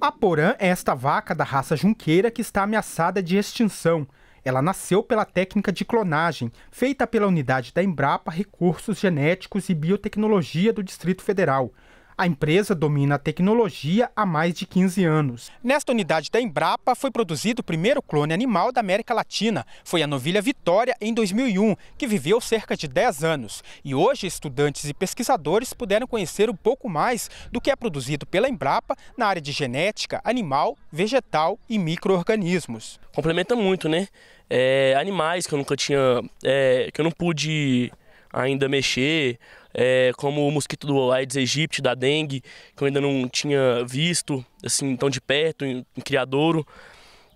A porã é esta vaca da raça junqueira que está ameaçada de extinção. Ela nasceu pela técnica de clonagem, feita pela unidade da Embrapa Recursos Genéticos e Biotecnologia do Distrito Federal. A empresa domina a tecnologia há mais de 15 anos. Nesta unidade da Embrapa foi produzido o primeiro clone animal da América Latina. Foi a novilha Vitória em 2001, que viveu cerca de 10 anos. E hoje estudantes e pesquisadores puderam conhecer um pouco mais do que é produzido pela Embrapa na área de genética, animal, vegetal e microorganismos. Complementa muito, né? É, animais que eu nunca tinha, é, que eu não pude ainda mexer, é, como o mosquito do Aedes aegypti, da dengue, que eu ainda não tinha visto, assim, tão de perto, em, em criadouro.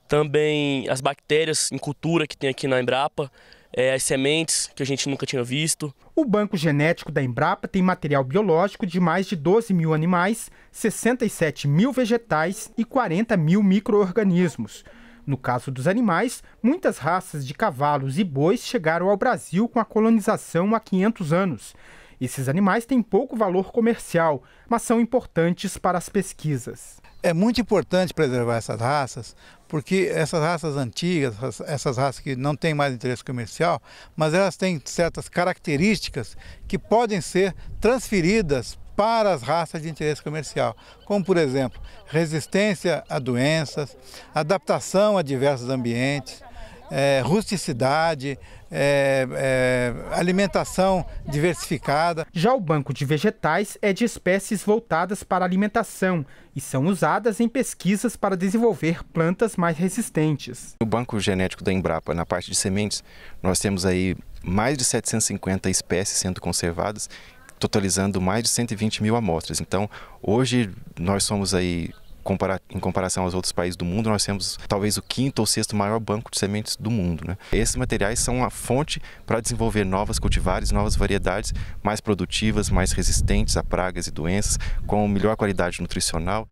Também as bactérias em cultura que tem aqui na Embrapa, é, as sementes que a gente nunca tinha visto. O Banco Genético da Embrapa tem material biológico de mais de 12 mil animais, 67 mil vegetais e 40 mil micro-organismos. No caso dos animais, muitas raças de cavalos e bois chegaram ao Brasil com a colonização há 500 anos. Esses animais têm pouco valor comercial, mas são importantes para as pesquisas. É muito importante preservar essas raças, porque essas raças antigas, essas raças que não têm mais interesse comercial, mas elas têm certas características que podem ser transferidas para as raças de interesse comercial, como por exemplo, resistência a doenças, adaptação a diversos ambientes, é, rusticidade, é, é, alimentação diversificada. Já o banco de vegetais é de espécies voltadas para alimentação e são usadas em pesquisas para desenvolver plantas mais resistentes. O banco genético da Embrapa, na parte de sementes, nós temos aí mais de 750 espécies sendo conservadas totalizando mais de 120 mil amostras. Então, hoje nós somos aí em comparação aos outros países do mundo, nós temos talvez o quinto ou sexto maior banco de sementes do mundo. Né? Esses materiais são a fonte para desenvolver novas cultivares, novas variedades mais produtivas, mais resistentes a pragas e doenças, com melhor qualidade nutricional.